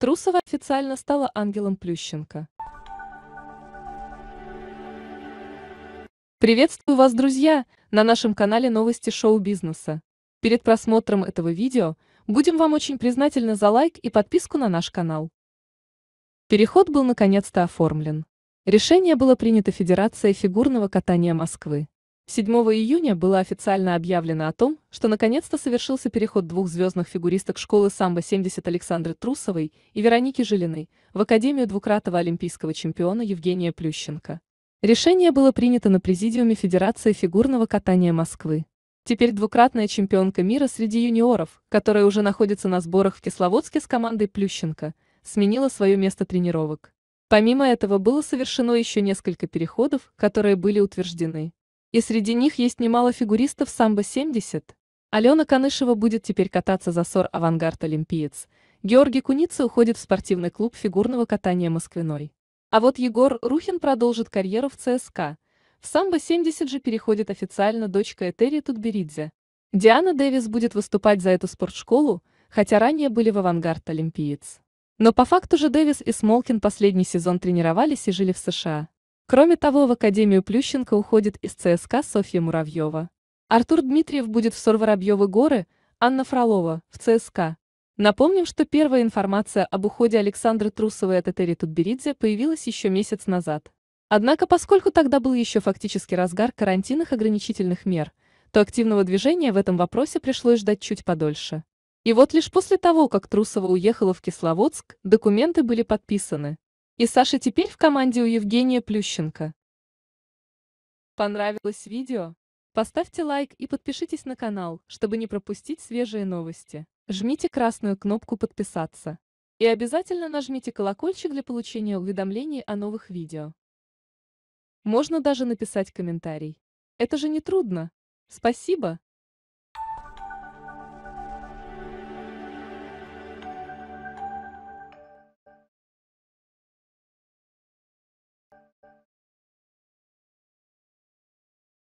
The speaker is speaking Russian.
Трусова официально стала ангелом Плющенко. Приветствую вас, друзья, на нашем канале новости шоу-бизнеса. Перед просмотром этого видео будем вам очень признательны за лайк и подписку на наш канал. Переход был наконец-то оформлен. Решение было принято Федерацией фигурного катания Москвы. 7 июня было официально объявлено о том, что наконец-то совершился переход двух звездных фигуристок школы самбо-70 Александры Трусовой и Вероники Жилиной в Академию двукратного олимпийского чемпиона Евгения Плющенко. Решение было принято на Президиуме Федерации фигурного катания Москвы. Теперь двукратная чемпионка мира среди юниоров, которая уже находится на сборах в Кисловодске с командой Плющенко, сменила свое место тренировок. Помимо этого было совершено еще несколько переходов, которые были утверждены. И среди них есть немало фигуристов самбо-70. Алена Канышева будет теперь кататься за сор «Авангард Олимпиец». Георгий Куница уходит в спортивный клуб фигурного катания «Москвиной». А вот Егор Рухин продолжит карьеру в ЦСКА. В самбо-70 же переходит официально дочка Этери Тутберидзе. Диана Дэвис будет выступать за эту спортшколу, хотя ранее были в «Авангард Олимпиец». Но по факту же Дэвис и Смолкин последний сезон тренировались и жили в США. Кроме того, в Академию Плющенко уходит из ЦСКА Софья Муравьева. Артур Дмитриев будет в Сорворобьевы горы, Анна Фролова – в ЦСКА. Напомним, что первая информация об уходе Александра Трусова от Этери Тутберидзе появилась еще месяц назад. Однако, поскольку тогда был еще фактически разгар карантинных ограничительных мер, то активного движения в этом вопросе пришлось ждать чуть подольше. И вот лишь после того, как Трусова уехала в Кисловодск, документы были подписаны. И Саша теперь в команде у Евгения Плющенко. Понравилось видео? Поставьте лайк и подпишитесь на канал, чтобы не пропустить свежие новости. Жмите красную кнопку «Подписаться». И обязательно нажмите колокольчик для получения уведомлений о новых видео. Можно даже написать комментарий. Это же не трудно. Спасибо.